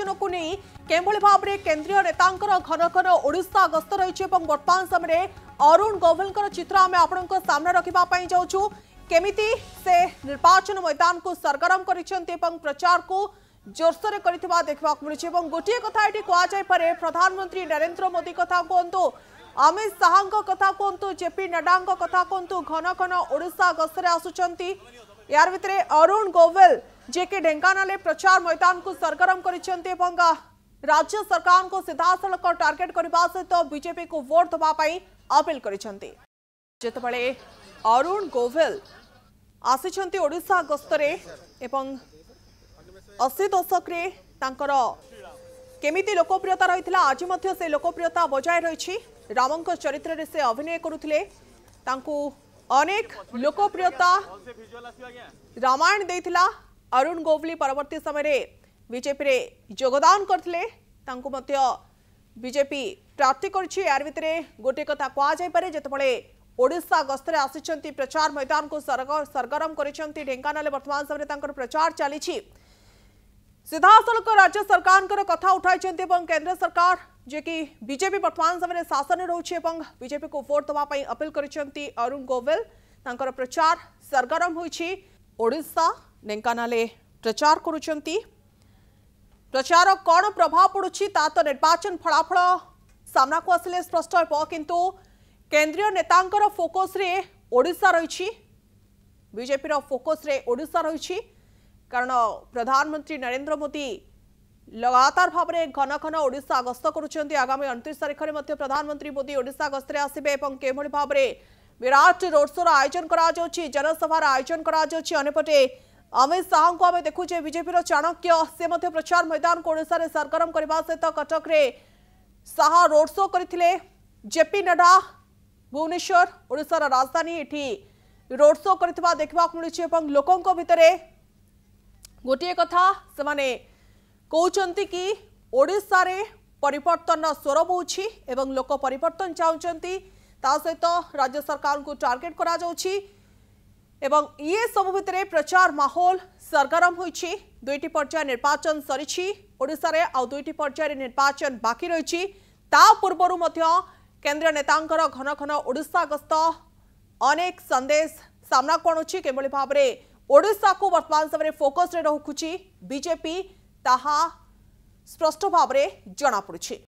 निर्वाचन को नहीं किभली भाव में केन्द्रीय नेता घन घन ओडा गस्त रही बर्तमान समय अरुण गोभल चित्र आम आपने रखापी जाऊँ केमी से निर्वाचन मैदान को सरगरम कर प्रचार को जोरसोर कर देखा मिली और गोटे कथा ये कहुपे प्रधानमंत्री नरेन्द्र मोदी कथा कहतु अमित शाह कथा कहतु जेपी नड्डा कथा कहतु घन घन ओडा गस्तर यार भितर अरुण गोवेल जेके ढेकाना प्रचार मैदान को सरगरम कर राज्य सरकार को सीधा सड़क टार्गेट करने सहित तो बीजेपी को वोट देवाई अपिल करते अरुण गोविल आसीशा गस्तर एवं अशी दशक केमी लोकप्रियता रही आज से लोकप्रियता बजाय रही राम चरित्र से अभिनय करुले अनेक लोकप्रियता रामायण देता अरुण गोवली परवर्त समय बीजेपी जोगदान करजेपी प्रार्थी कर गोटे कथा कह जाए जिते ओडा गस्तर आसी प्रचार मैदान को सरगरम करेकाना वर्तमान समय प्रचार चली सीधा सल राज्य सरकार कथा उठाई केन्द्र सरकार जेकि बीजेपी वर्तमान समय शासन रोचे और बीजेपी को भोट देवाई अपिल कर प्रचार सरगरम होशा ଢେଙ୍କାନାଳରେ ପ୍ରଚାର କରୁଛନ୍ତି ପ୍ରଚାର କ'ଣ ପ୍ରଭାବ ପଡ଼ୁଛି ତା ତ ନିର୍ବାଚନ ଫଳାଫଳ ସାମ୍ନାକୁ ଆସିଲେ ସ୍ପଷ୍ଟ ହେବ କିନ୍ତୁ କେନ୍ଦ୍ରୀୟ ନେତାଙ୍କର ଫୋକସ୍ରେ ଓଡ଼ିଶା ରହିଛି ବିଜେପିର ଫୋକସ୍ରେ ଓଡ଼ିଶା ରହିଛି କାରଣ ପ୍ରଧାନମନ୍ତ୍ରୀ ନରେନ୍ଦ୍ର ମୋଦି ଲଗାତାର ଭାବରେ ଘନ ଘନ ଓଡ଼ିଶା ଗସ୍ତ କରୁଛନ୍ତି ଆଗାମୀ ଅଣତିରିଶ ତାରିଖରେ ମଧ୍ୟ ପ୍ରଧାନମନ୍ତ୍ରୀ ମୋଦି ଓଡ଼ିଶା ଗସ୍ତରେ ଆସିବେ ଏବଂ କିଭଳି ଭାବରେ ବିରାଟ ରୋଡ୍ ଶୋ'ର ଆୟୋଜନ କରାଯାଉଛି ଜନସଭାର ଆୟୋଜନ କରାଯାଉଛି ଅନ୍ୟପଟେ अमित शाह को आम देखुचे विजेपी चाणक्य से प्रचार मैदान को ओडार सरगरम करने सहित कटक रोड शो करते जेपी नड्डा भुवनेश्वर ओडार राजधानी इटी रोड शो कर देखा मिली और लोकों भितर गोटे कथा से कहते कि ओडारे परिवर्तन स्वर एवं लोक परिवर्तन चाहूँ ता सहित राज्य सरकार को टार्गेट कर এবং ইয়ে সবু ভিতরে প্রচার মাহোল সরগরম হয়েছে দুইটি পর্যায়ে নির্বাচন সরিছি ওড়শার আউ দুইটি পর্যায়ে নির্বাচন বাকি রয়েছে তা পূর্বর কেন্দ্রীয় নেতাঙ্কর ঘন ঘন ওড়শা গস্ত অনেক সন্দেশ সামনাকু আনুছি কিভাবে ভাবে ওড়শাকু বর্তমান সময় ফোকসে রখুছি বিজেপি তাহা স্পষ্ট ভাবে জনাপড়ুছে